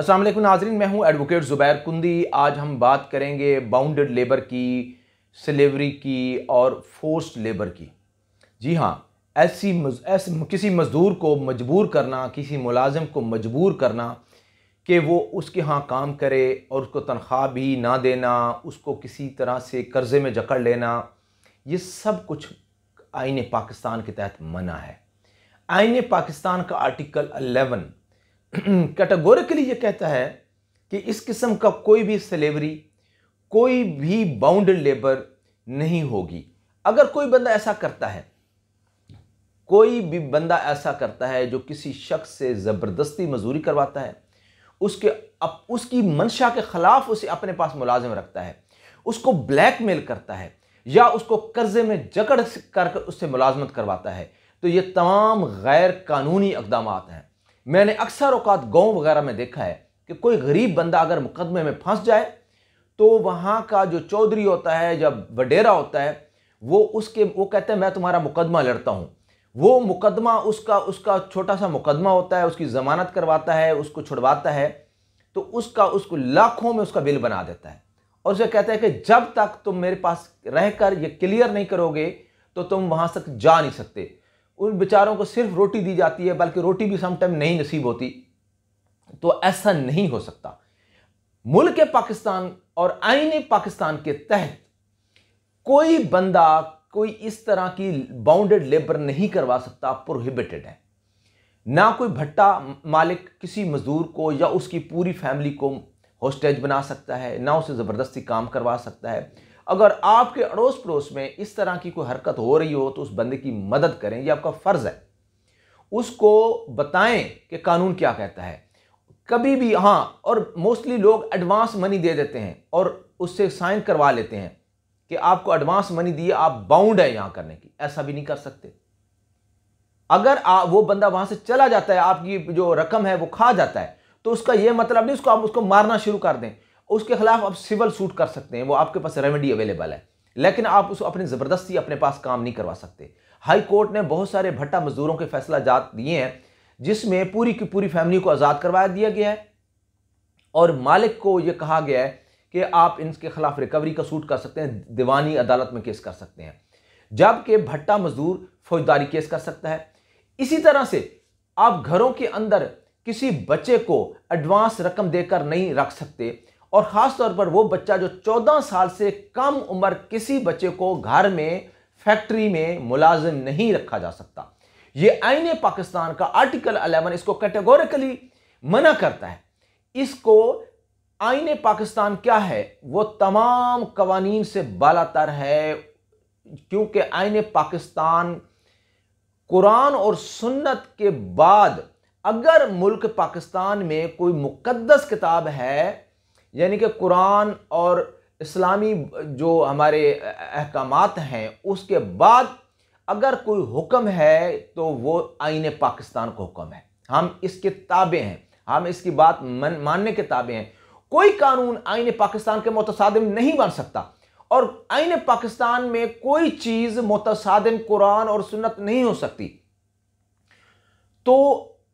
असलम नाजरीन मैं हूँ एडवोकेट ज़ुबैर कुंदी आज हम बात करेंगे बाउंडेड लेबर की सलेवरी की और फोर्स लेबर की जी हाँ ऐसी ऐस, ऐसे किसी मज़दूर को मजबूर करना किसी मुलाजम को मजबूर करना कि वो उसके यहाँ काम करे और उसको तनख्वाह भी ना देना उसको किसी तरह से कर्ज़े में जकड़ लेना ये सब कुछ आइन पाकिस्तान के तहत मना है आइन पाकिस्तान का आर्टिकल अलेवन कैटेगोरिकली ये कहता है कि इस किस्म का कोई भी सलेवरी कोई भी बाउंड लेबर नहीं होगी अगर कोई बंदा ऐसा करता है कोई भी बंदा ऐसा करता है जो किसी शख्स से ज़बरदस्ती मजदूरी करवाता है उसके अप, उसकी मंशा के ख़िलाफ़ उसे अपने पास मुलाजिम रखता है उसको ब्लैक मेल करता है या उसको कर्जे में जकड़ कर उससे मुलाजमत करवाता है तो ये तमाम गैर कानूनी इकदाम हैं मैंने अक्सर अवकात गाँव वगैरह में देखा है कि कोई गरीब बंदा अगर मुकदमे में फंस जाए तो वहाँ का जो चौधरी होता है जब वडेरा होता है वो उसके वो कहते हैं मैं तुम्हारा मुकदमा लड़ता हूँ वो मुकदमा उसका उसका छोटा सा मुकदमा होता है उसकी ज़मानत करवाता है उसको छुड़वाता है तो उसका उसको लाखों में उसका बिल बना देता है और उसे कहता है कि जब तक तुम मेरे पास रहकर ये क्लियर नहीं करोगे तो तुम वहाँ तक जा नहीं सकते उन बेचारों को सिर्फ रोटी दी जाती है बल्कि रोटी भी समटाइम नहीं नसीब होती तो ऐसा नहीं हो सकता मुल्क पाकिस्तान और आइन पाकिस्तान के तहत कोई बंदा कोई इस तरह की बाउंडेड लेबर नहीं करवा सकता प्रोहिबिटेड है ना कोई भट्टा मालिक किसी मज़दूर को या उसकी पूरी फैमिली को होस्टेज बना सकता है ना उसे ज़बरदस्ती काम करवा सकता है अगर आपके अड़ोस पड़ोस में इस तरह की कोई हरकत हो रही हो तो उस बंदे की मदद करें यह आपका फ़र्ज़ है उसको बताएं कि कानून क्या कहता है कभी भी हाँ और मोस्टली लोग एडवांस मनी दे देते हैं और उससे साइन करवा लेते हैं कि आपको एडवांस मनी दिए आप बाउंड है यहां करने की ऐसा भी नहीं कर सकते अगर आ, वो बंदा वहां से चला जाता है आपकी जो रकम है वो खा जाता है तो उसका ये मतलब नहीं उसको आप उसको मारना शुरू कर दें उसके खिलाफ आप सिविल सूट कर सकते हैं वो आपके पास रेमेडी अवेलेबल है लेकिन आप उसको अपनी ज़बरदस्ती अपने पास काम नहीं करवा सकते हाई कोर्ट ने बहुत सारे भट्टा मजदूरों के फैसला जात दिए हैं जिसमें पूरी की पूरी फैमिली को आज़ाद करवा दिया गया है और मालिक को ये कहा गया है कि आप इनके खिलाफ रिकवरी का सूट कर सकते हैं दीवानी अदालत में केस कर सकते हैं जबकि भट्टा मजदूर फौजदारी केस कर सकता है इसी तरह से आप घरों के अंदर किसी बच्चे को एडवांस रकम देकर नहीं रख सकते और ख़ास तौर पर वो बच्चा जो 14 साल से कम उम्र किसी बच्चे को घर में फैक्ट्री में मुलाजिम नहीं रखा जा सकता ये आइन पाकिस्तान का आर्टिकल 11 इसको कैटेगोरिकली मना करता है इसको आइन पाकिस्तान क्या है वो तमाम कवानीन से बालातर है क्योंकि आइन पाकिस्तान कुरान और सुन्नत के बाद अगर मुल्क पाकिस्तान में कोई मुकद्दस किताब है यानी कि कुरान और इस्लामी जो हमारे अहकाम हैं उसके बाद अगर कोई हुक्म है तो वो आइन पाकिस्तान का हुक्म है हम इसके ताबे हैं हम इसकी बात मन, मानने के ताबे हैं कोई कानून आइन पाकिस्तान के मतसादम नहीं बन सकता और आइन पाकिस्तान में कोई चीज़ मुतसादम कुरान और सुन्नत नहीं हो सकती तो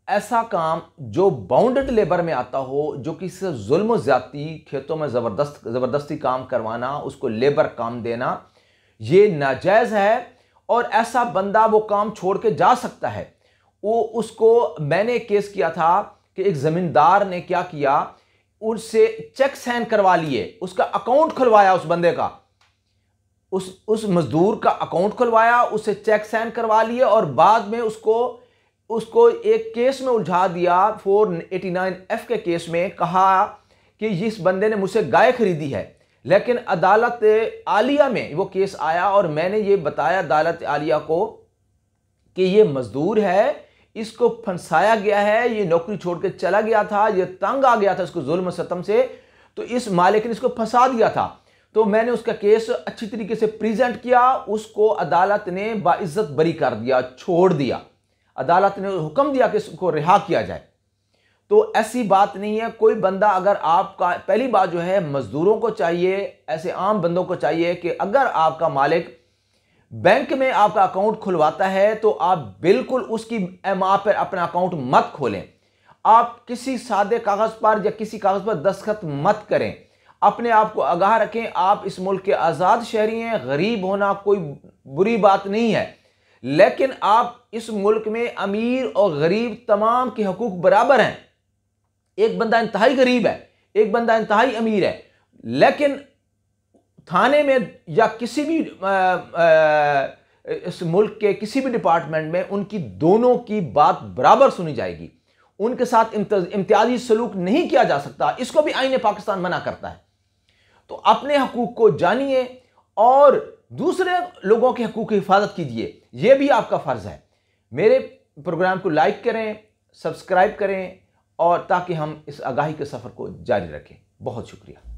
ऐसा काम जो बाउंडेड लेबर में आता हो जो कि जुल्म ज़्यादती खेतों में ज़बरदस्त ज़बरदस्ती काम करवाना उसको लेबर काम देना ये नाजायज़ है और ऐसा बंदा वो काम छोड़ के जा सकता है वो उसको मैंने केस किया था कि एक ज़मींदार ने क्या किया उससे चेक साइन करवा लिए उसका अकाउंट खुलवाया उस बंदे का उस उस मज़दूर का अकाउंट खुलवाया उसे चेक साइन करवा लिए और बाद में उसको उसको एक केस में उलझा दिया नाइन एफ के केस में कहा कि जिस बंदे ने मुझसे गाय खरीदी है लेकिन अदालत आलिया में वो केस आया और मैंने ये बताया अदालत आलिया को कि ये मज़दूर है इसको फंसाया गया है ये नौकरी छोड़ के चला गया था ये तंग आ गया था इसको जुल्म सतम से तो इस मालिक ने इसको फंसा दिया था तो मैंने उसका केस अच्छी तरीके से प्रेजेंट किया उसको अदालत ने बाइज्जत बरी कर दिया छोड़ दिया अदालत ने हुक्म दिया कि उसको रिहा किया जाए तो ऐसी बात नहीं है कोई बंदा अगर आपका पहली बात जो है मज़दूरों को चाहिए ऐसे आम बंदों को चाहिए कि अगर आपका मालिक बैंक में आपका अकाउंट खुलवाता है तो आप बिल्कुल उसकी एम पर अपना अकाउंट मत खोलें आप किसी सादे कागज़ पर या किसी कागज़ पर दस्खत मत करें अपने आप को आगाह रखें आप इस मुल्क के आज़ाद शहरी हैं गरीब होना कोई बुरी बात नहीं है लेकिन आप इस मुल्क में अमीर और गरीब तमाम के हकूक बराबर हैं एक बंदा इंतहाई गरीब है एक बंदा इंतहाई अमीर है लेकिन थाने में या किसी भी आ, आ, इस मुल्क के किसी भी डिपार्टमेंट में उनकी दोनों की बात बराबर सुनी जाएगी उनके साथ इम्तियाजी सलूक नहीं किया जा सकता इसको भी आइन पाकिस्तान मना करता है तो अपने हकूक को जानिए और दूसरे लोगों के हकूक की हिफाजत कीजिए यह भी आपका फ़र्ज़ है मेरे प्रोग्राम को लाइक करें सब्सक्राइब करें और ताकि हम इस आगाही के सफ़र को जारी रखें बहुत शुक्रिया